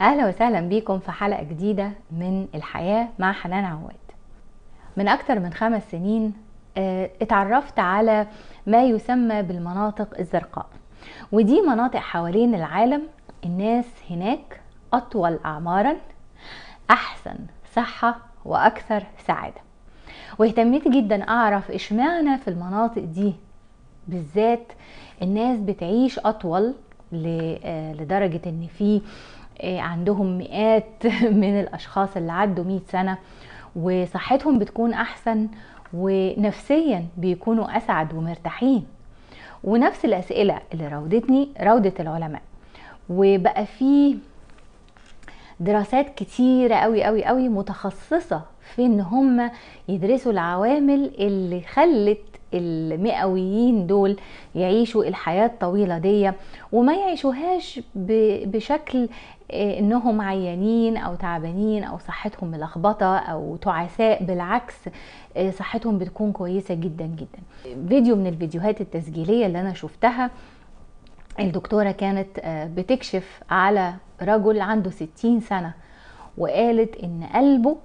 اهلا وسهلا بيكم في حلقه جديده من الحياه مع حنان عواد من اكتر من خمس سنين آه، اتعرفت على ما يسمى بالمناطق الزرقاء ودي مناطق حوالين العالم الناس هناك اطول اعمارا احسن صحه واكثر سعاده واهتميت جدا اعرف اشمعنى في المناطق دي بالذات الناس بتعيش اطول آه، لدرجه ان في آه، عندهم مئات من الاشخاص اللي عدوا 100 سنه وصحتهم بتكون احسن ونفسيا بيكونوا اسعد ومرتاحين ونفس الاسئله اللي راودتني راودت العلماء وبقى في دراسات كتيرة قوي قوي قوي متخصصة في ان هم يدرسوا العوامل اللي خلت المئويين دول يعيشوا الحياة الطويلة دي وما يعيشوهاش بشكل آه، انهم عيانين او تعبانين او صحتهم ملخبطه او تعساء بالعكس آه، صحتهم بتكون كويسه جدا جدا فيديو من الفيديوهات التسجيليه اللي انا شفتها الدكتوره كانت آه، بتكشف على رجل عنده 60 سنه وقالت ان قلبه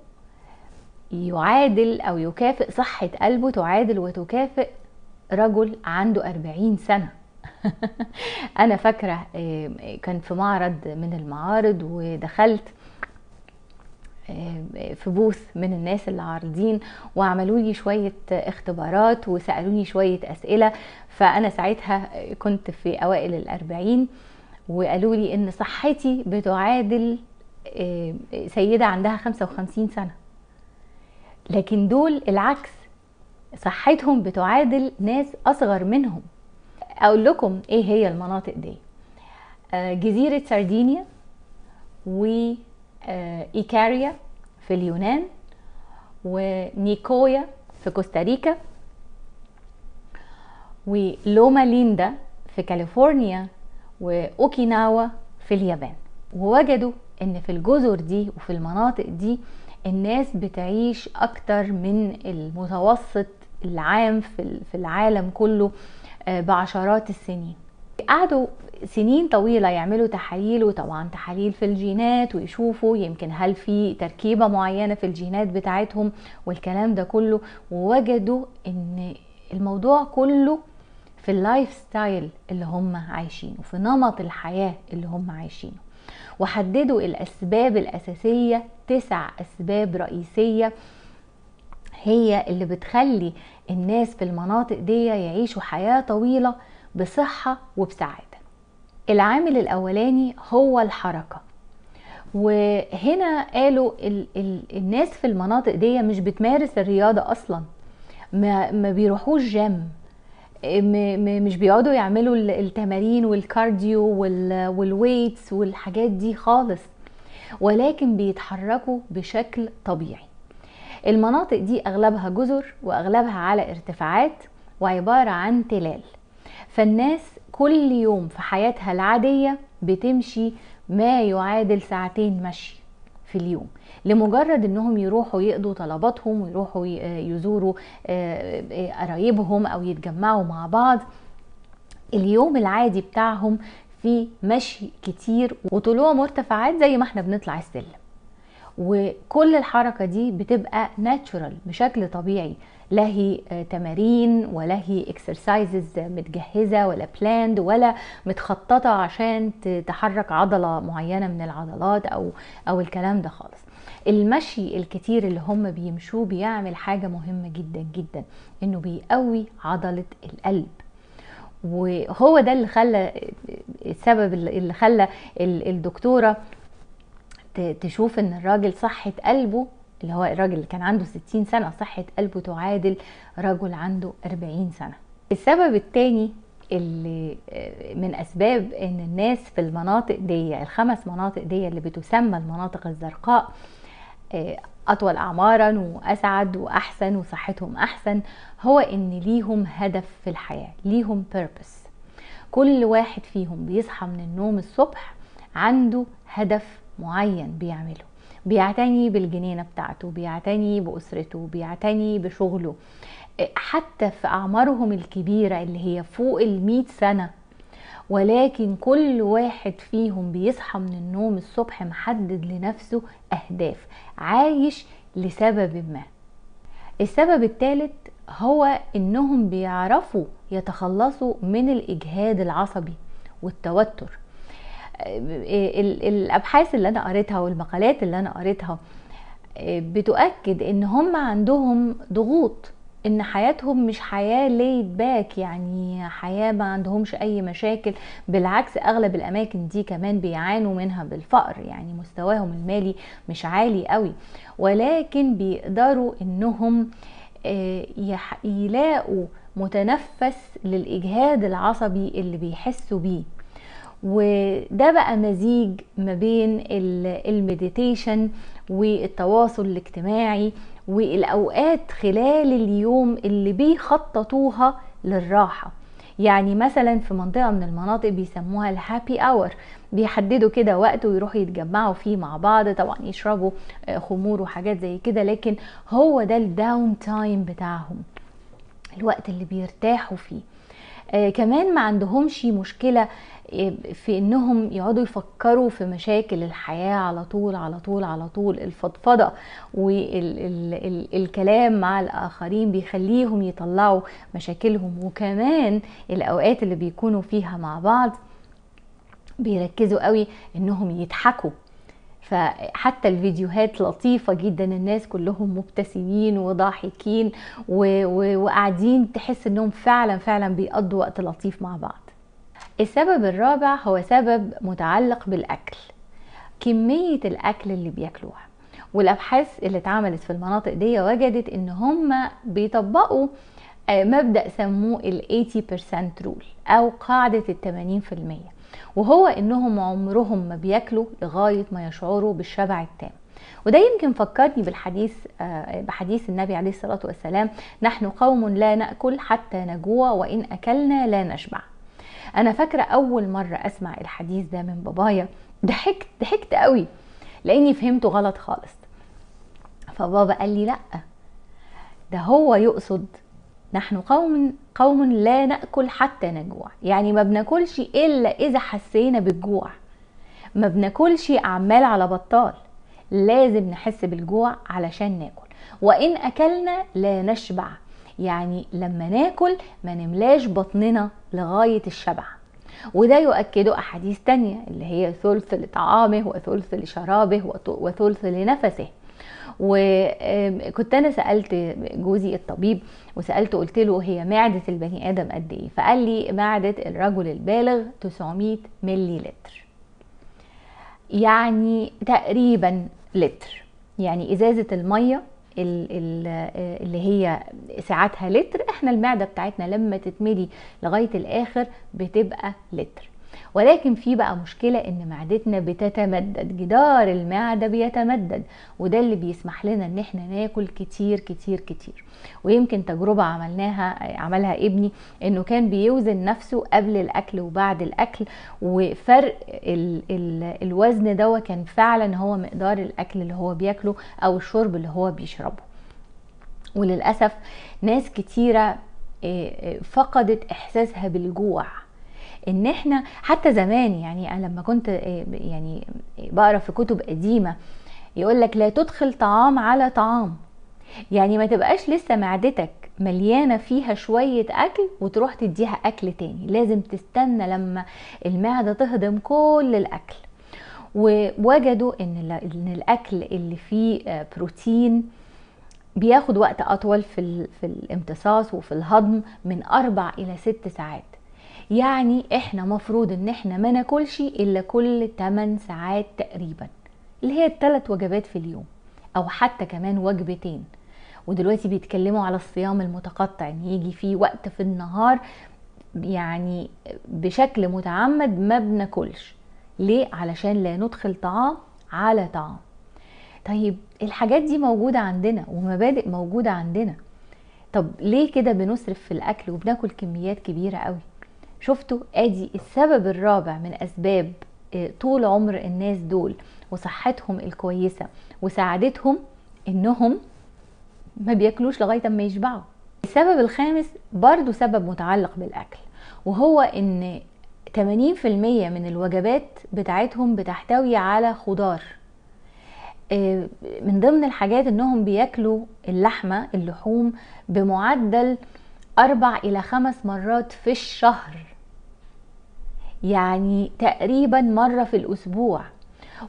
يعادل أو يكافئ صحة قلبه تعادل وتكافئ رجل عنده 40 سنة أنا فاكرة كان في معرض من المعارض ودخلت في بوث من الناس اللي عارضين وعملوا لي شوية اختبارات وسألوني شوية أسئلة فأنا ساعتها كنت في أوائل الأربعين وقالوا لي إن صحتي بتعادل سيدة عندها 55 سنة لكن دول العكس صحتهم بتعادل ناس اصغر منهم اقول لكم ايه هي المناطق دي آه، جزيرة سردينيا آه، ايكاريا في اليونان ونيكويا في كوستاريكا ولوما ليندا في كاليفورنيا وأوكيناوا في اليابان ووجدوا ان في الجزر دي وفي المناطق دي الناس بتعيش اكتر من المتوسط العام في العالم كله آه، بعشرات السنين قعدوا سنين طويله يعملوا تحاليل وطبعا تحاليل في الجينات ويشوفوا يمكن هل في تركيبه معينه في الجينات بتاعتهم والكلام ده كله ووجدوا ان الموضوع كله في اللايف ستايل اللي هم عايشينه في نمط الحياه اللي هم عايشينه وحددوا الأسباب الأساسية تسع أسباب رئيسية هي اللي بتخلي الناس في المناطق دي يعيشوا حياة طويلة بصحة وبسعادة العامل الأولاني هو الحركة وهنا قالوا ال ال الناس في المناطق دي مش بتمارس الرياضة أصلا ما, ما بيروحوش جيم مش بيقعدوا يعملوا التمارين والكارديو والويتس والحاجات دي خالص ولكن بيتحركوا بشكل طبيعي المناطق دي اغلبها جزر واغلبها على ارتفاعات وعباره عن تلال فالناس كل يوم في حياتها العاديه بتمشي ما يعادل ساعتين مشي في اليوم لمجرد انهم يروحوا يقضوا طلباتهم ويروحوا آه، يزوروا آه، آه، قرايبهم او يتجمعوا مع بعض اليوم العادي بتاعهم في مشي كتير وطلوع مرتفعات زي ما احنا بنطلع السلم وكل الحركة دي بتبقى ناتشورال بشكل طبيعي لا هي آه، تمارين ولا هي اكسرسايزز متجهزة ولا بلاند ولا متخططة عشان تحرك عضلة معينة من العضلات أو, أو الكلام ده خالص المشي الكتير اللي هم بيمشوه بيعمل حاجة مهمة جدا جدا انه بيقوي عضلة القلب وهو ده اللي خلى آه، آه، السبب اللي خلى الدكتوره تشوف ان الراجل صحة قلبه اللي هو الراجل اللي كان عنده 60 سنة صحة قلبه تعادل رجل عنده 40 سنة السبب الثاني اللي آه، من اسباب ان الناس في المناطق دي الخمس مناطق دي اللي بتسمى المناطق الزرقاء آه، اطول اعمارا واسعد واحسن وصحتهم احسن هو ان ليهم هدف في الحياه ليهم بيربس كل واحد فيهم بيصحى من النوم الصبح عنده هدف معين بيعمله بيعتني بالجنينة بتاعته بيعتني بأسرته بيعتني بشغله آه، حتى في أعمارهم الكبيرة اللي هي فوق المئة سنة ولكن كل واحد فيهم بيصحى من النوم الصبح محدد لنفسه أهداف عايش لسبب ما السبب الثالث هو انهم بيعرفوا يتخلصوا من الاجهاد العصبي والتوتر الابحاث اللي انا قريتها والمقالات اللي انا قريتها آه، بتؤكد ان هم عندهم ضغوط ان حياتهم مش حياه ليد باك يعني حياه ما عندهمش اي مشاكل بالعكس اغلب الاماكن دي كمان بيعانوا منها بالفقر يعني مستواهم المالي مش عالي قوي ولكن بيقدروا انهم آه، يلاقوا متنفس للاجهاد العصبي اللي بيحسوا بيه وده بقى مزيج ما بين المديتيشن والتواصل الاجتماعي والاوقات خلال اليوم اللي بيخططوها للراحه يعني مثلا في منطقه من المناطق بيسموها الهابي اور بيحددوا كده وقت ويروحوا يتجمعوا فيه مع بعض طبعا يشربوا آه، خمور وحاجات زي كده لكن هو ده الداون تايم بتاعهم الوقت اللي بيرتاحوا فيه آه، كمان ما عندهمش مشكلة آه، في انهم يقعدوا يفكروا في مشاكل الحياة على طول على طول على طول الفضفضة والكلام مع الاخرين بيخليهم يطلعوا مشاكلهم وكمان الاوقات اللي بيكونوا فيها مع بعض بيركزوا قوي انهم يضحكوا فحتى الفيديوهات لطيفه جدا الناس كلهم مبتسمين وضاحكين وقاعدين تحس انهم فعلا فعلا بيقضوا وقت لطيف مع بعض السبب الرابع هو سبب متعلق بالاكل كميه الاكل اللي بياكلوها والابحاث اللي اتعملت في المناطق دي وجدت ان هم بيطبقوا آه، مبدا سموه ال 80% رول او قاعده ال 80% وهو انهم عمرهم ما بياكلوا لغايه ما يشعروا بالشبع التام وده يمكن فكرني بالحديث آه، بحديث النبي عليه الصلاه والسلام نحن قوم لا ناكل حتى نجوع وان اكلنا لا نشبع انا فاكره اول مره اسمع الحديث ده من بابايا ضحكت ضحكت قوي لاني فهمته غلط خالص فبابا قال لي لا ده هو يقصد نحن قوم قوم لا ناكل حتى نجوع يعني ما بناكلش الا اذا حسينا بالجوع ما بناكلش اعمال على بطال لازم نحس بالجوع علشان ناكل وان اكلنا لا نشبع يعني لما ناكل ما نملاش بطننا لغايه الشبع وده يؤكده احاديث تانية اللي هي ثلث لطعامه وثلث لشرابه وثلث لنفسه وكنت انا سالت جوزي الطبيب وسالته قلت له هي معده البني ادم قد ايه فقال لي معده الرجل البالغ 900 ملي لتر يعني تقريبا لتر يعني ازازه الميه اللي هي ساعتها لتر احنا المعده بتاعتنا لما تتملي لغايه الاخر بتبقى لتر ولكن في بقى مشكلة ان معدتنا بتتمدد جدار المعدة بيتمدد وده اللي بيسمح لنا ان احنا ناكل كتير كتير كتير ويمكن تجربة عملناها عملها ابني انه كان بيوزن نفسه قبل الاكل وبعد الاكل وفرق الـ الـ الوزن ده كان فعلا هو مقدار الاكل اللي هو بياكله او الشرب اللي هو بيشربه وللأسف ناس كتيرة فقدت إحساسها بالجوع ان احنا حتى زمان يعني انا لما كنت آه، يعني بقرا في كتب قديمه يقول لك لا تدخل طعام على طعام يعني ما تبقاش لسه معدتك مليانة فيها شوية أكل وتروح تديها أكل تاني لازم تستنى لما المعدة تهضم كل الأكل ووجدوا إن الأكل اللي فيه آه، بروتين بياخد وقت أطول في, في الامتصاص وفي الهضم من أربع إلى ست ساعات يعني احنا مفروض ان احنا ما ناكلش الا كل 8 ساعات تقريبا اللي هي الثلاث وجبات في اليوم او حتى كمان وجبتين ودلوقتي بيتكلموا على الصيام المتقطع ان يجي فيه وقت في النهار يعني بشكل متعمد ما بناكلش ليه علشان لا ندخل طعام على طعام طيب الحاجات دي موجودة عندنا ومبادئ موجودة عندنا طب ليه كده بنصرف في الاكل وبناكل كميات كبيرة قوي شفتوا ادي السبب الرابع من اسباب آه، طول عمر الناس دول وصحتهم الكويسة وسعادتهم انهم ما بياكلوش لغاية ما يشبعوا السبب الخامس برضو سبب متعلق بالاكل وهو ان 80% من الوجبات بتاعتهم بتحتوي على خضار آه، من ضمن الحاجات انهم بياكلوا اللحمة اللحوم بمعدل أربع إلى خمس مرات في الشهر يعني تقريبا مرة في الأسبوع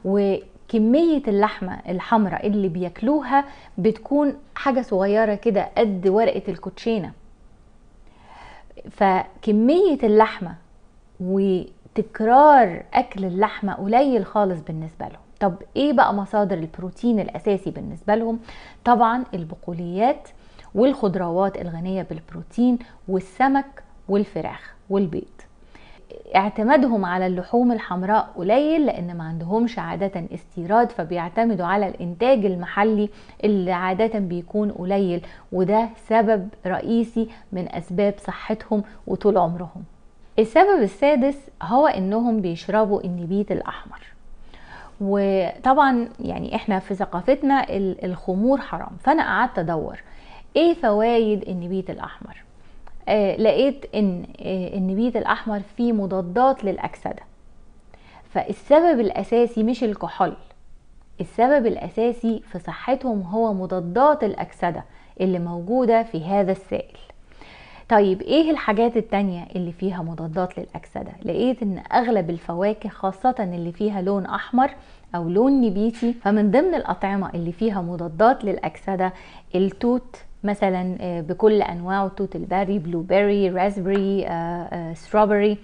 وكمية اللحمة الحمراء اللي بياكلوها بتكون حاجة صغيرة كده قد ورقة الكوتشينة فكمية اللحمة وتكرار أكل اللحمة قليل خالص بالنسبة لهم طب ايه بقى مصادر البروتين الاساسي بالنسبه لهم طبعا البقوليات والخضروات الغنيه بالبروتين والسمك والفراخ والبيض اعتمادهم على اللحوم الحمراء قليل لان ما عندهمش عادة استيراد فبيعتمدوا على الانتاج المحلي اللي عادة بيكون قليل وده سبب رئيسي من اسباب صحتهم وطول عمرهم السبب السادس هو انهم بيشربوا النبيت الاحمر وطبعا يعني احنا في ثقافتنا الخمور حرام فانا قعدت ادور ايه فوائد النبيت الاحمر آه، لقيت ان آه، النبيذ الاحمر فيه مضادات للاكسده فالسبب الاساسي مش الكحول السبب الاساسي في صحتهم هو مضادات الاكسده اللي موجوده في هذا السائل طيب ايه الحاجات التانية اللي فيها مضادات للاكسده لقيت ان اغلب الفواكه خاصه اللي فيها لون احمر او لون نبيتي فمن ضمن الاطعمه اللي فيها مضادات للاكسده التوت مثلا آه، بكل انواعه توت البري بلو بيري راسبري آه، آه، ستروبري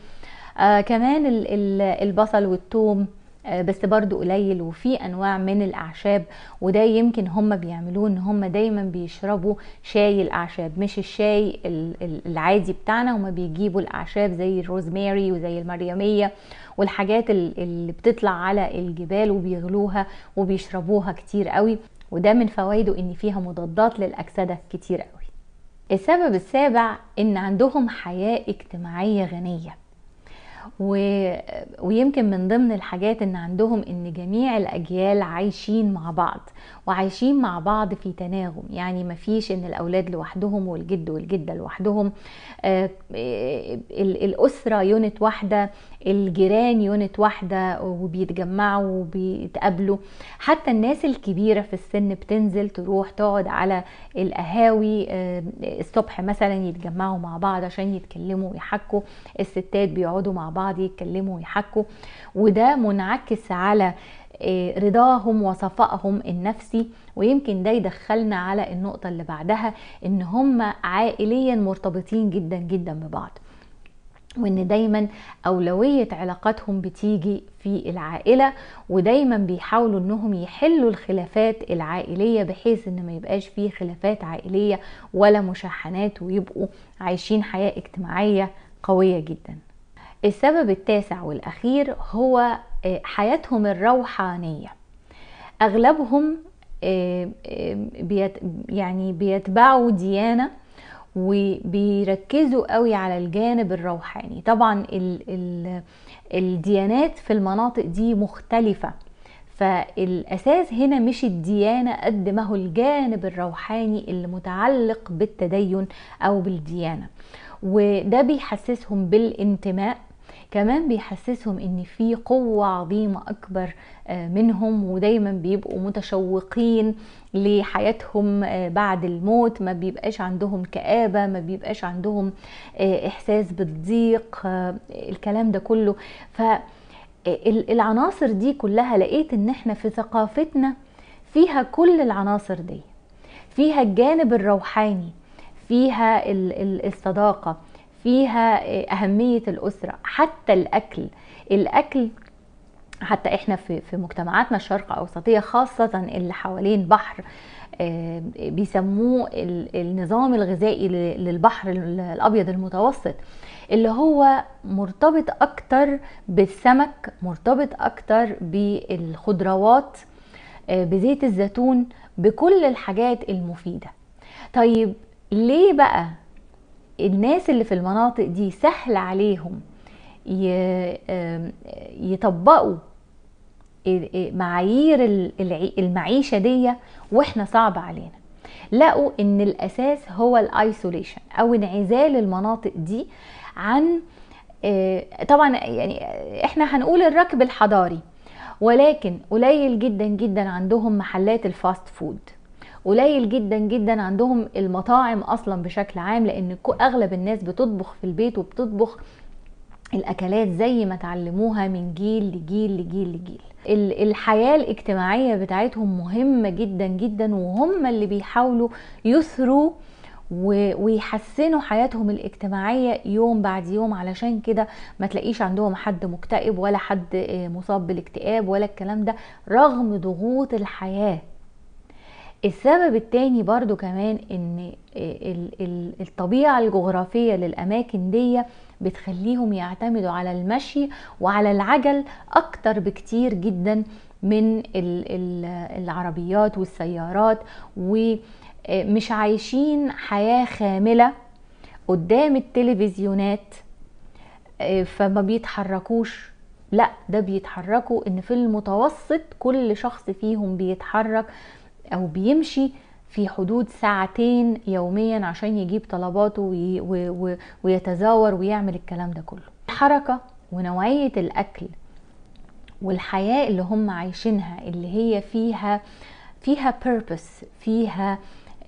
كمان البصل والثوم بس برضو قليل وفي انواع من الاعشاب وده يمكن هم بيعملوه ان هم دايما بيشربوا شاي الاعشاب مش الشاي العادي بتاعنا هما بيجيبوا الاعشاب زي الروزماري وزي المريميه والحاجات اللي بتطلع على الجبال وبيغلوها وبيشربوها كتير قوي وده من فوائده ان فيها مضادات للاكسده كتير قوي السبب السابع ان عندهم حياه اجتماعيه غنيه و... ويمكن من ضمن الحاجات ان عندهم ان جميع الاجيال عايشين مع بعض وعايشين مع بعض في تناغم يعني مفيش ان الاولاد لوحدهم والجد والجده لوحدهم آه, آه، الاسره يونت واحده الجيران يونت واحده وبيتجمعوا وبيتقابلوا حتى الناس الكبيره في السن بتنزل تروح تقعد على القهاوي آه الصبح مثلا يتجمعوا مع بعض عشان يتكلموا ويحكوا الستات بيقعدوا مع بعض يتكلموا ويحكوا وده منعكس على آه، رضاهم وصفائهم النفسي ويمكن ده يدخلنا على النقطة اللي بعدها ان هم عائليا مرتبطين جدا جدا ببعض وان دايما اولوية علاقاتهم بتيجي في العائلة ودايما بيحاولوا انهم يحلوا الخلافات العائلية بحيث ان ما يبقاش فيه خلافات عائلية ولا مشاحنات ويبقوا عايشين حياة اجتماعية قوية جداً السبب التاسع والأخير هو آه، حياتهم الروحانية أغلبهم آه، آه، يعني بيتبعوا ديانة وبيركزوا قوي على الجانب الروحاني طبعا ال ال الديانات في المناطق دي مختلفة فالأساس هنا مش الديانة قد ما هو الجانب الروحاني اللي متعلق بالتدين أو بالديانة وده بيحسسهم بالانتماء كمان بيحسسهم ان في قوة عظيمة اكبر آه، منهم ودايما بيبقوا متشوقين لحياتهم آه، بعد الموت ما بيبقاش عندهم كآبة ما بيبقاش عندهم آه، احساس بالضيق الكلام ده كله فالعناصر دي كلها لقيت ان احنا في ثقافتنا فيها كل العناصر دي فيها الجانب الروحاني فيها الصداقة فيها أهمية الأسرة حتى الأكل الأكل حتى احنا في مجتمعاتنا الشرق اوسطيه خاصه اللي حوالين بحر آه، بيسموه النظام الغذائي للبحر الابيض المتوسط اللي هو مرتبط اكتر بالسمك مرتبط اكتر بالخضروات آه، بزيت الزيتون بكل الحاجات المفيده طيب ليه بقى الناس اللي في المناطق دي سهل عليهم يطبقوا آه، معايير المعيشه دي واحنا صعب علينا لقوا ان الاساس هو الايسوليشن او انعزال المناطق دي عن آه، طبعا يعني احنا هنقول الركب الحضاري ولكن قليل جدا جدا عندهم محلات الفاست فود قليل جدا جدا عندهم المطاعم اصلا بشكل عام لان اغلب الناس بتطبخ في البيت وبتطبخ الاكلات زي ما اتعلموها من جيل لجيل لجيل لجيل الحياة الاجتماعية بتاعتهم مهمة جدا جدا وهم اللي بيحاولوا يثروا ويحسنوا حياتهم الاجتماعية يوم بعد يوم علشان كده ما تلاقيش عندهم حد مكتئب ولا حد آه، مصاب بالاكتئاب ولا الكلام ده رغم ضغوط الحياة السبب التاني برضو كمان ان الطبيعة الجغرافية للأماكن دي بتخليهم يعتمدوا على المشي وعلى العجل أكتر بكتير جدا من العربيات والسيارات ومش آه، عايشين حياة خاملة قدام التلفزيونات آه، فما بيتحركوش لا ده بيتحركوا ان في المتوسط كل شخص فيهم بيتحرك او بيمشي في حدود ساعتين يوميا عشان يجيب طلباته ويتزاور ويعمل الكلام ده كله الحركة ونوعية الاكل والحياة اللي هم عايشينها اللي هي فيها فيها purpose فيها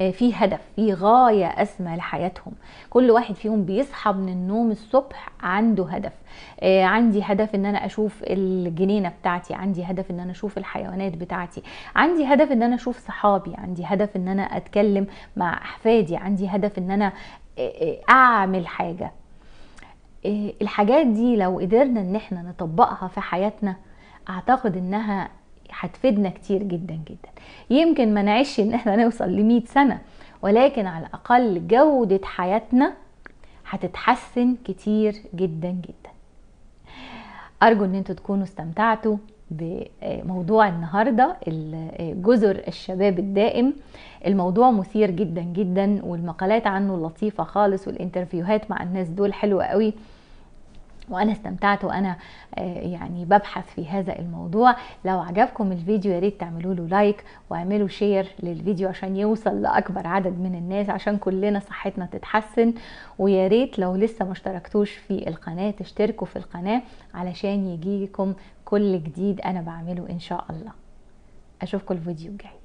آه، في هدف في غاية أسمى لحياتهم كل واحد فيهم بيصحى من النوم الصبح عنده هدف آه، عندي هدف ان انا اشوف الجنينة بتاعتي عندي هدف ان انا اشوف الحيوانات بتاعتي عندي هدف ان انا اشوف صحابي عندي هدف ان انا اتكلم مع احفادي عندي هدف ان انا آه، اعمل حاجة الحاجات دي لو قدرنا ان احنا نطبقها في حياتنا اعتقد انها هتفيدنا كتير جدا جدا يمكن ما نعيش ان احنا نوصل ل سنه ولكن على الاقل جوده حياتنا هتتحسن كتير جدا جدا ارجو ان انتوا تكونوا استمتعتوا بموضوع النهارده جزر الشباب الدائم الموضوع مثير جدا جدا والمقالات عنه لطيفه خالص والانترفيوهات مع الناس دول حلوه قوي وانا استمتعت وانا آه، يعني ببحث في هذا الموضوع لو عجبكم الفيديو يا ريت تعملوا له لايك واعملوا شير للفيديو عشان يوصل لاكبر عدد من الناس عشان كلنا صحتنا تتحسن ويا ريت لو لسه ما اشتركتوش في القناه تشتركوا في القناه علشان يجيكم كل جديد انا بعمله ان شاء الله اشوفكم الفيديو الجاي